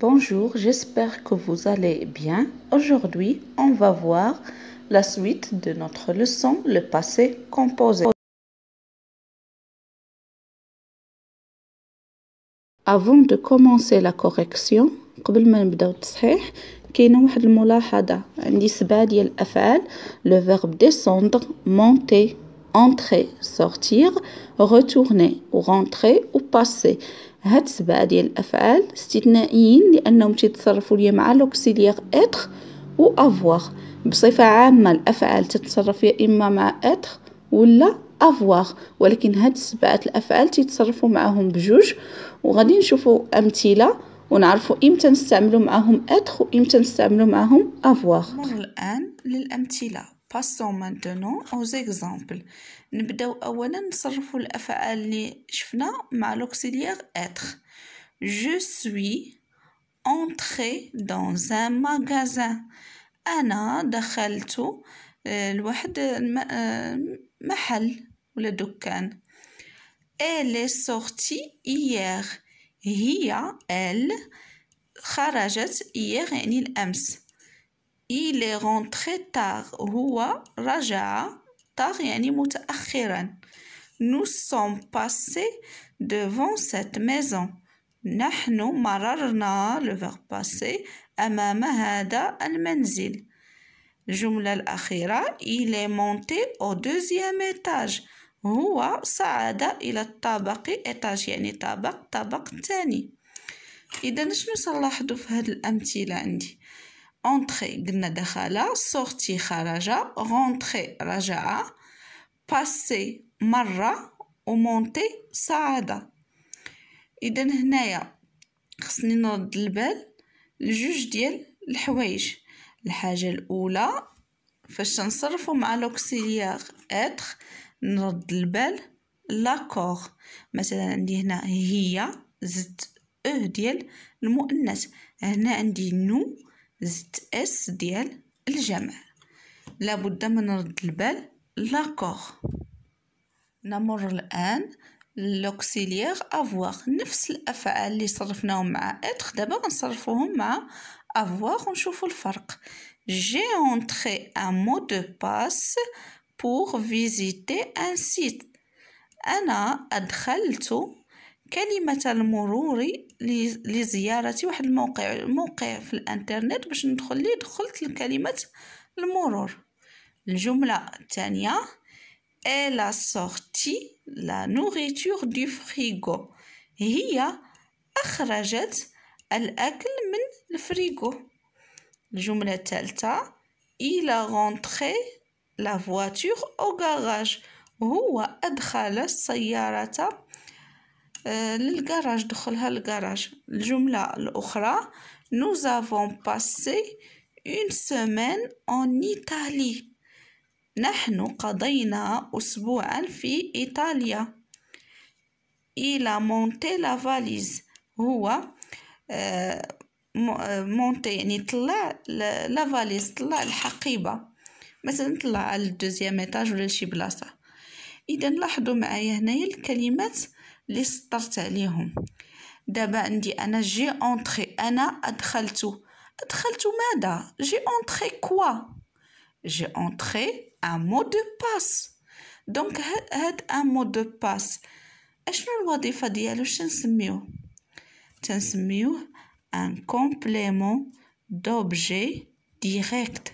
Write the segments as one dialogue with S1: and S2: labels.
S1: Bonjour, j'espère que vous allez bien. Aujourd'hui, on va voir la suite de notre leçon, le passé composé. Avant de commencer la correction, le verbe descendre monter entrer sortir retourner ou rentrer ou passer هاد سبعة ديال الافعال استثنائيين لانهم تيتصرفو ليا مع لوكسيليغ إتخ و أفواغ بصفه عامه الافعال تتصرف يا اما مع إتخ ولا افواغ ولكن هاد سبعه الافعال تيتصرفو معاهم بجوج وغادي نشوفوا امثله ونعرفوا امتى نستعملوا معاهم اتر وامتى نستعملوا معاهم افواغ الان للامثله passons maintenant aux exemples نبداو اولا نصرفو الافعال اللي شفنا مع لوكسيليير اتر جو سوي entré دون ان ماغازان انا دخلت آه، لواحد آه، محل ولا دكان elle est sortie hier هي elle خرجت hier يعني الامس il est rentré tard هو رجع tard يعني متأخرا nous sommes passés devant cette maison نحن مررنا le verbe passé أمام هذا المنزل الجملة الأخيرة il est monté au deuxième étage هو صعد إلى الطابق إتاج يعني طابق طابق ثاني إذا شنو سنلاحظو في هاد الأمثلة عندي entrée قلنا دخل sortie خرج rentrée رجع passer مرة و وmonter صعد إذن هنايا خصني نرد البال لجوج ديال الحوايج الحاجة الأولى فاش نصرفو مع لوكسيليغ اتر نرد البال لاكوغ مثلا عندي هنا هي زدت اه ديال المؤنث هنا عندي نو زد اس ديال الجمع لابد من رد البال لاكوغ نمر الآن لوكسيليير افواغ نفس الافعال اللي صرفناهم مع اتر دابا غنصرفوهم مع افواغ ونشوفوا الفرق جي اونتخي ان مو دو باس بور فيزيتي ان سيت انا ادخلت كلمة المرور لزيارة واحد الموقع موقع في الانترنت باش ندخل ليه دخلت لكلمة المرور الجملة الثانية elle a sorti la nourriture du frigo هي أخرجت الأكل من الفريغو الجملة الثالثة il a rentré la voiture au garage هو أدخل السيارة آه، للكراج دخلها للكراج الجملة الأخرى nous avons passé une semaine en Italie نحن قضينا أسبوعا في إيطاليا il a monté la valise هو آه، مونتي آه، يعني طلع لا فاليز طلع الحقيبه مثلا طلع على الدوزيام ايطاج ولا لشي بلاصه اذا لاحظوا معايا هنايا الكلمات اللي سطرت عليهم دابا عندي انا جي اونطري انا ادخلت ادخلت ماذا جي اونطري كوا جي اونطري ان مو دو باس دونك هاد ان مو دو باس اشنو الوظيفه ديالو نسميوه تنسميوه ان كومبليمون دوبجي ديريكت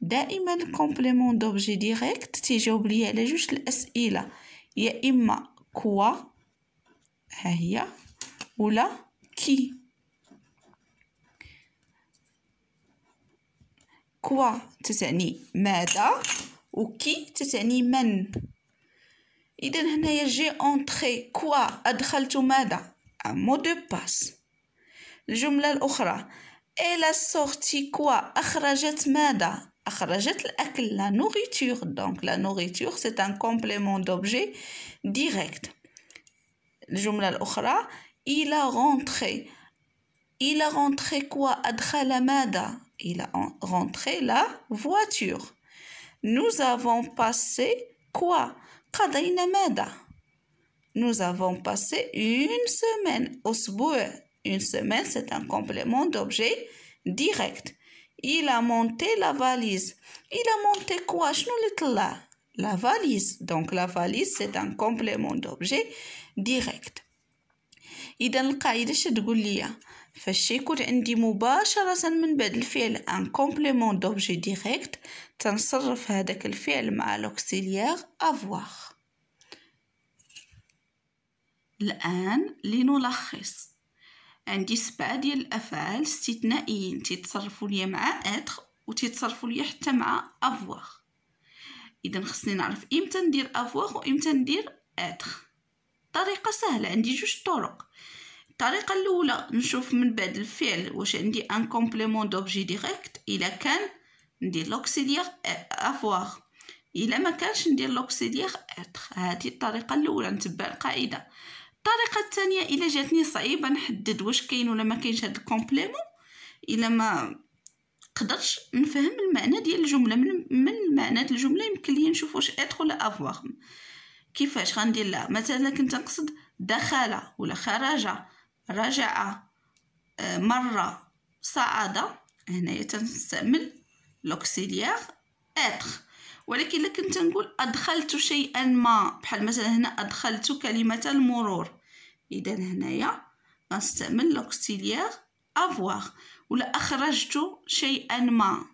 S1: دائما كومبليمون دوبجي ديريكت تيجاوب ليا على جوج الاسئله يا اما كوا ها هي ولا كي كوا تتعني ماذا وكي تتعني من اذا هنايا جي اونطري كوا ادخلت ماذا مو دو باس الجمله الاخرى الى سورتي كوا اخرجت ماذا la nourriture. Donc la nourriture, c'est un complément d'objet direct. il a rentré. Il a rentré quoi Il a rentré la voiture. Nous avons passé quoi Nous avons passé une semaine. Une semaine, c'est un complément d'objet direct. Il a monté la valise. Il a monté quoi La valise. Donc la valise c'est un complément d'objet direct. إذا القاعدة شتقول ليا فاش يكون عندي مباشرة من بعد الفعل ان كومبليمون دوبجي ديريكت تنصرف هذاك الفعل مع لوكسيليير افواغ الآن لنلخص عندي سبعة ديال الافعال استثنائيين تيتصرفوا ليا مع اتر وتيتصرفوا ليا حتى مع افوار اذا خصني نعرف امتى ندير افوار وامتى ندير اتر طريقه سهله عندي جوج طرق الطريقه الاولى نشوف من بعد الفعل واش عندي ان كومبليمون دوبجي ديريكت الا كان ندير لوكسيليير افوار الا ما كانش ندير لوكسيليير اتر هذه الطريقه الاولى نتبع القاعده الطريقه الثانيه الا جاتني صعيبه نحدد واش كاين ولا ما كاينش هاد الكومبليمون الا ما قدرتش نفهم المعنى ديال الجمله من من معنى الجمله يمكن لي نشوف واش اتر ولا افواغ كيفاش غندير لا مثلا كنت نقصد دخل ولا خرج رجع آه، مره صعد هنايا تنستعمل لوكسيليير اتر ولكن لكن تنقول أدخلت شيئا ما بحال مثلا هنا أدخلت كلمة المرور إذا هنايا نستعمل لوكسيليير أفواغ ولا أخرجت شيئا ما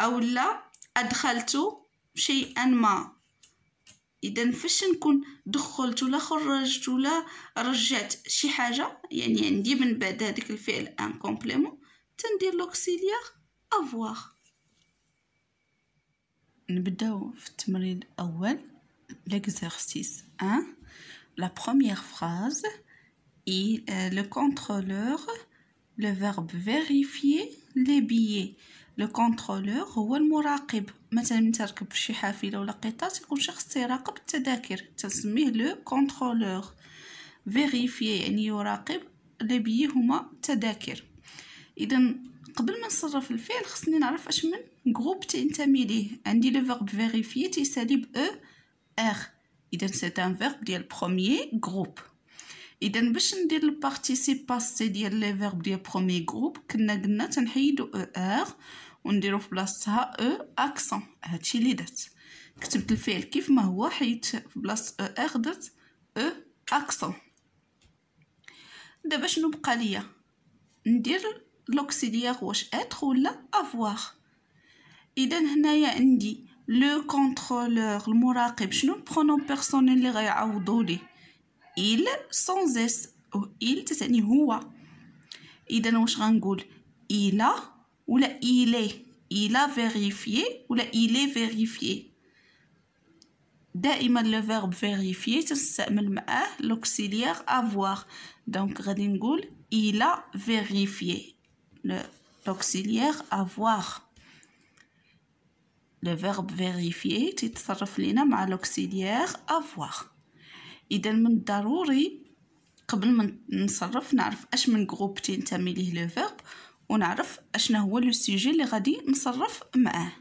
S1: أو لا أدخلت شيئا ما اذا فاش نكون دخلت ولا خرجت ولا رجعت شي حاجه يعني عندي من بعد هذيك الفعل ان كومبليمون تندير لوكسيليير افواغ نبداو في التمرين الاول l'exercice 1 لا بروميير فراز اي لو كونترولور لو فيرب فيريفي لي بيي لو كونترولور هو المراقب مثلا من تركب في شي حافله ولا قطار تيكون شخص تيراقب التذاكر تسميه لو كونترولور فيريفي يعني يراقب لي بيي هما التذاكر اذا قبل ما نصرف الفعل خصني نعرف اش من جروب تنتمي ليه عندي لو فيرب فيريفي تيسالي ب او e, ار اذا سيت ان فيرب ديال بروميي جروب اذا باش ندير البارتيسيب باسي ديال لي فيرب ديال برومي جروب كنا قلنا تنحيدو او e, ار ونديرو في بلاصتها او e, اكسون هادشي اللي درت كتبت الفعل كيف ما هو حيت في بلاصه او ار درت او اكسون دابا شنو بقى ليا ندير لوكسيليير واش اتر ولا افواغ اذا هنايا عندي لو كونترولور المراقب شنو البرونون بيرسونيل اللي غيعوضوا ليه il sans s il تعني هو اذا واش غنقول الى ولا الي الى فيريفيي ولا الي فيريفيي دائما لو فيرب فيريفيي تستعمل معاه لوكسيليير افواغ دونك غادي نقول الى فيريفيي لوكسيليير avoir le verbe vérifier تيتصرف لينا مع l'auxiliaire avoir اذا من الضروري قبل ما نصرف نعرف اش من جروب تنتمي ليه لو فيرب ونعرف اشنا هو لو سيجي اللي غادي نصرف معاه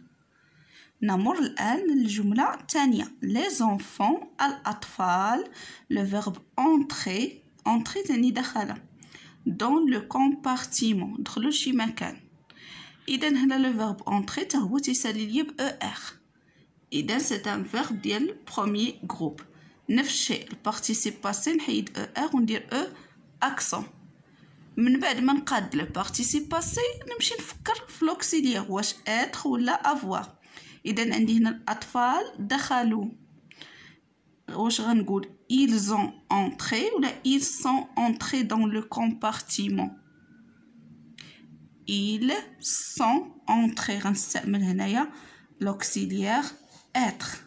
S1: نمر الآن للجملة الثانية les enfants الأطفال لو فيرب اونتري اونتري تعني دخل دون لو كومبارتيمون دخلوا لشي مكان اذا هنا لو فيرب اونتري تا هو تيسالي ليا ب او ار اذا سي ان فيرب ديال بروميي جروب نفس الشيء البارتيسيپ باسي نحيد او ار وندير او اكسون من بعد ما نقاد لو بارتيسيپ باسي نمشي نفكر في لوكسيليير واش اتر ولا افوار اذا عندي هنا الاطفال دخلوا ils ont entré ou ils sont entrés dans le compartiment ils sont entrés l'auxiliaire être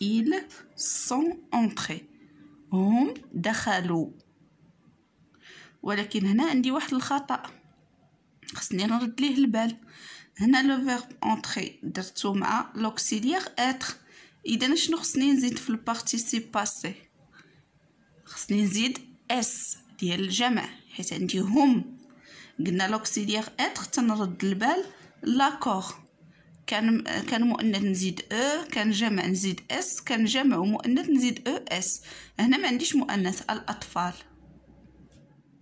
S1: ils sont entrés هم دخلوا ولكن هنا عندي واحد خصني نرد ليه البال هنا لو فيرب اذا شنو خصني نزيد في البارتيسيب باسي خصني نزيد اس ديال الجمع حيت عندي هم قلنا لوكسيديير اتر تنرد البال لاكور كان كان مؤنث نزيد او كان جمع نزيد اس كان جمع ومؤنث نزيد او اس هنا ما عنديش مؤنث الاطفال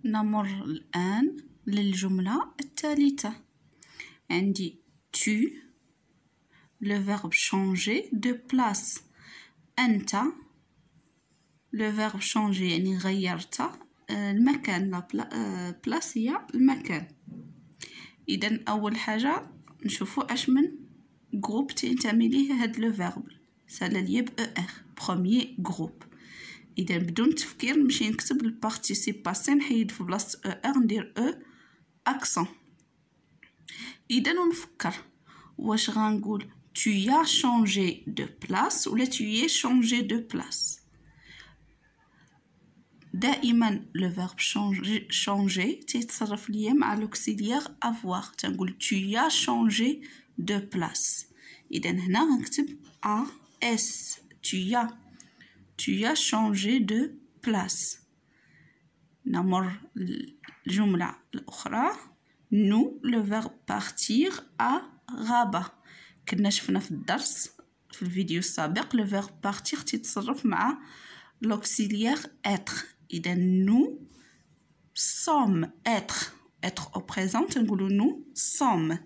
S1: نمر الان للجمله الثالثه عندي tu le verbe changer de place أنت le verbe changer يعني غيرت المكان لا بلاس هي المكان إذا أول حاجة نشوفو أش من جروب تنتمي ليه هاد لو فيرب سالالية ب أو إر بخوميي جروب إذا بدون تفكير نمشي نكتب البارتيسيب نحيد في بلاصة أو إر ندير أو أكسون إذا ونفكر واش غنقول tu as changé de place ou Tu tu es changé de place D'aïman, le verbe changer changer تيتصرف à l'auxiliaire avoir tu as changé de place Et ici, on a s tu as tu as changé de place nous le verbe partir à rabat كنا شفنا في الدرس في الفيديو السابق لو فيغ بارتيغ تيتصرف مع لوكسيليير اتر اذا نو سوم اتر اتر او بريزون تنقولو نو سوم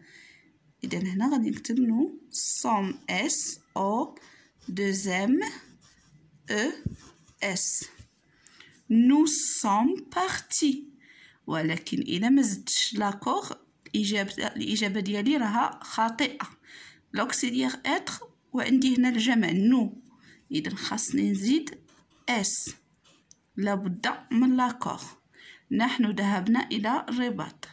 S1: اذا هنا غادي نكتب نو سوم اس او دوزيام او اس نو سوم بارتي ولكن اذا ما زدتش لاكور الاجابه الاجابه ديالي راها خاطئه لوكسيليير اتر وعندي هنا الجمع نو اذا خاصني نزيد اس لابد من لاكور نحن ذهبنا الى الرباط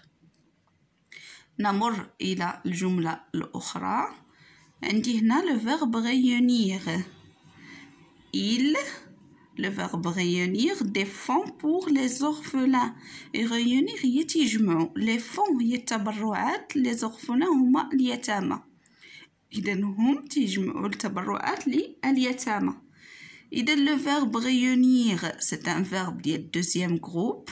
S1: نمر الى الجمله الاخرى عندي هنا لو فيرب ريونيغ il le verbe réunir des fonds pour les orphelins et réunir هي تجمعوا les fonds هي التبرعات les orphelins هما اليتامى إذا هم تيجمعوا التبرعات لليتامى إذا لو فيرب غيونيغ سي ان فيرب ديال دوزيام جروب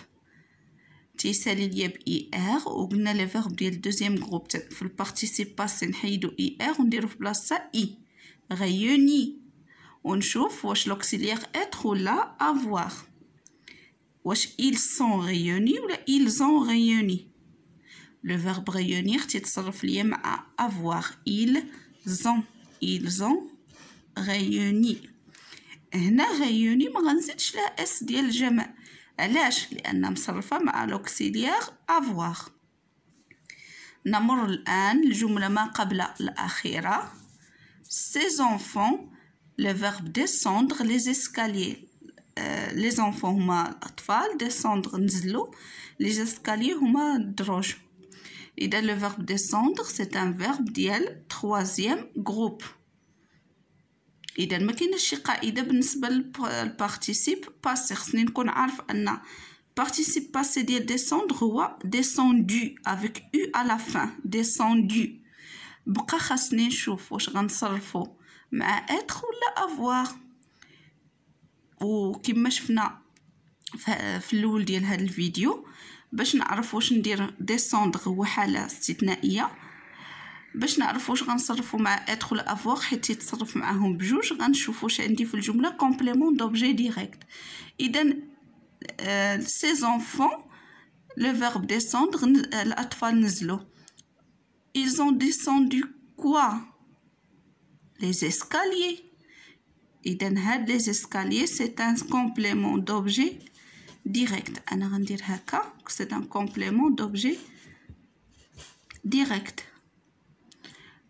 S1: تيسالي ليا ب اي er، ار وقلنا لي فيرب ديال دوزيام جروب في البارتيسيب نحيدو اي er، ار ونديرو في بلاصتها اي غيوني ونشوف واش لوكسيليير اتر ولا افوار واش ils sont réunis ولا ils ont réuni le verbe réunir تيتصرف ليا مع avoir il زون ils ont réuni هنا غيوني ما غنزيدش لها اس ديال الجمع علاش لان مصرفه مع لوكسيليير افوار نمر الان الجمله ما قبل الاخيره سي انفون لو فيرب ديسوندر لي زيسكاليي لي زونفون هما الاطفال ديسوندر نزلو لي زيسكاليي هما الدروج Le verbe descendre, c'est un verbe qui troisième groupe. Il y a une chose participe passé. Nous avons vu que le participe passé est descendre ou descendu avec U à la fin. Il faut que je vous dise que c'est un être ou avoir. Et je vous dis que je vous dis que c'est un peu de la vidéo. باش نعرف واش ندير ديسوندغ هو حاله استثنائيه باش نعرف واش غنصرفو مع اتر ولا افواغ حيت يتصرف معاهم بجوج غنشوف واش عندي في الجمله كومبليمون دوبجي ديريكت اذا سي زونفون لو فيرب ديسوندغ الاطفال نزلو ils ont descendu quoi les escaliers اذا هاد لي زيسكاليي سي ان كومبليمون دوبجي direct and arrondir haka, c'est un complément d'objet direct.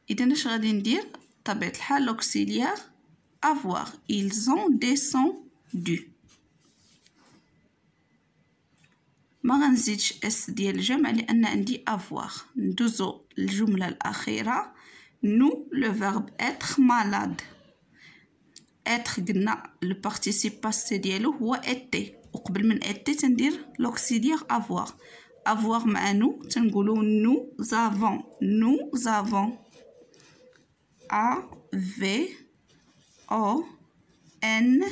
S1: il est nécessaire d'en dire tabet haka auxiliaire avoir. ils ont des sons dux. maranzich s'diel j'mal et dit avoir. n'duzo j'mal haka. nous, le verbe être malade. être gna le participe passé s'diel houa été. وقبل من اتي تندير لوكسيديير افوار افوار مع نو تنقولو نو زافون نو زافون ا في او ان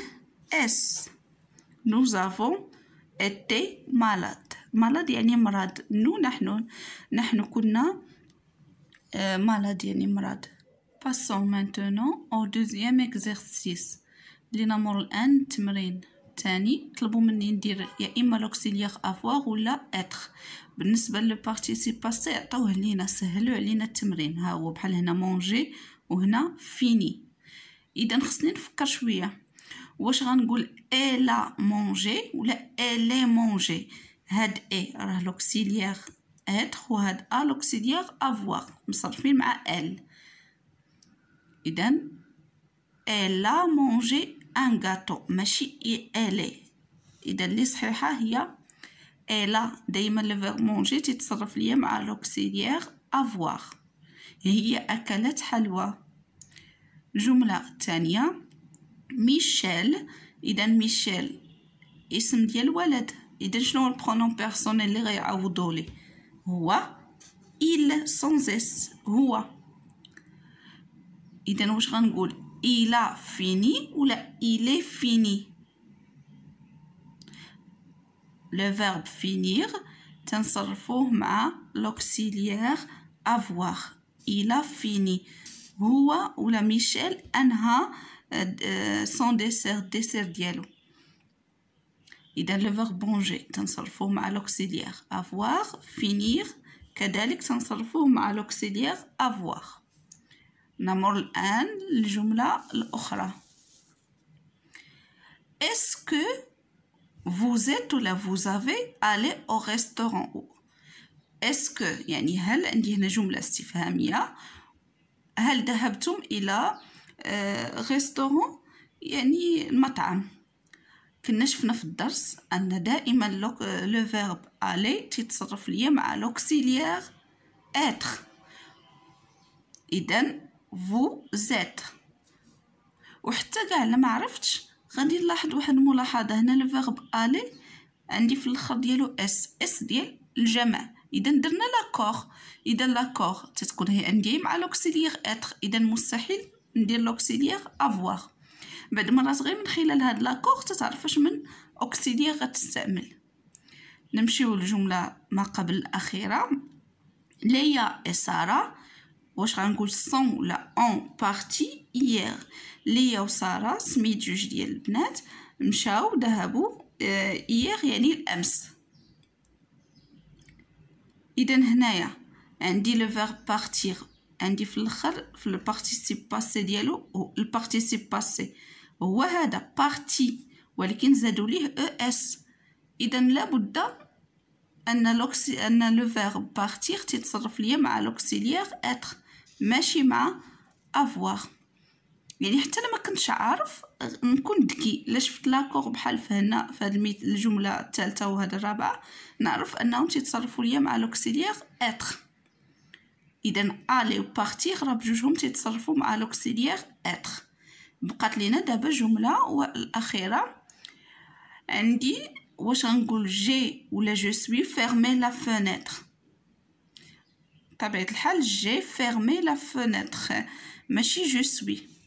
S1: اس نو زافون اتي مالاد مالاد يعني مرض نو نحن نحن كنا مالاد يعني مرض Passons maintenant au deuxième exercice. لنمر الآن التمرين الثاني طلبوا مني ندير يا اما لوكسيليغ افواغ ولا اتر بالنسبه للبارتيسيب باسي عطوه لينا سهلوا علينا التمرين ها هو بحال هنا مونجي وهنا فيني اذا خصني نفكر شويه واش غنقول الا إيه مونجي ولا إيه لي مونجي هاد اي راه لوكسيليغ اتر وهاد ا لوكسيليغ افواغ مصرفين مع ال اذا الا إيه مونجي ان غاتو ماشي اي الي اذا اللي صحيحه هي الا دائما لو مونجي تتصرف ليا مع لوكسيليير افوار هي اكلت حلوى جمله ثانيه ميشيل اذا ميشيل اسم ديال ولد اذا شنو هو البرونون بيرسونيل اللي غيعوضوا لي هو il sans s هو اذا واش غنقول il a fini ou il est fini. Le verbe finir, تنصرفوه l'auxiliaire avoir. Il a fini. ou la Michel a euh, euh, son dessert dessert il إذا le verbe manger تنصرفوه l'auxiliaire avoir, finir كذلك تنصرفوه à l'auxiliaire avoir. نمر الآن للجملة الأخرى Est-ce que vous êtes ou là vous avez allé au restaurant Est-ce que يعني هل عندي هنا جملة استفهامية هل ذهبتم إلى ريستورون آه، يعني المطعم كنا شفنا في الدرس أن دائما لو فيرب ألي تتصرف ليا مع لوكسيليير اتر إذا vous êtes وحتى كاع الا ما عرفتش غادي نلاحظ واحد الملاحظه هنا الفيرب الي عندي في الاخر ديالو اس اس ديال الجمع اذا درنا لاكور اذا لاكور تتكون هي عندي مع لوكسيليير اتر اذا مستحيل ندير لوكسيليير افوار بعد مرات غير من خلال هاد لاكور تتعرف اش من اوكسيليير غتستعمل نمشيو للجمله ما قبل الاخيره ليا اساره واش غنقول سون ولا اون بارتي ايير ليا وساره سميت جوج ديال البنات مشاو ذهبوا ايير يعني الامس اذا هنايا عندي لو فيرب بارتير عندي في الاخر في البارتيسيب باسي ديالو البارتيسيب باسي هو هذا بارتي ولكن زادوا ليه او اس اذا لابد ان لوكسي ان لو فيرب بارتير تتصرف ليا مع لوكسيليير اتر ماشي مع افواغ يعني حتى انا ما كنتش عارف نكون ذكي لا شفت لاكور بحال فهنا في هاد الجمله الثالثه وهذا الرابعه نعرف انهم تيتصرفوا ليا مع لوكسيليير اتر اذا الي و وبارتيغ راه بجوجهم تيتصرفوا مع لوكسيليير اتر بقات لينا دابا جمله والاخيره عندي واش غنقول جي ولا جو سوي فيرمي لا فينيتر بطبيعه الحال جي فيرمي لا فونيتر ماشي جو سوي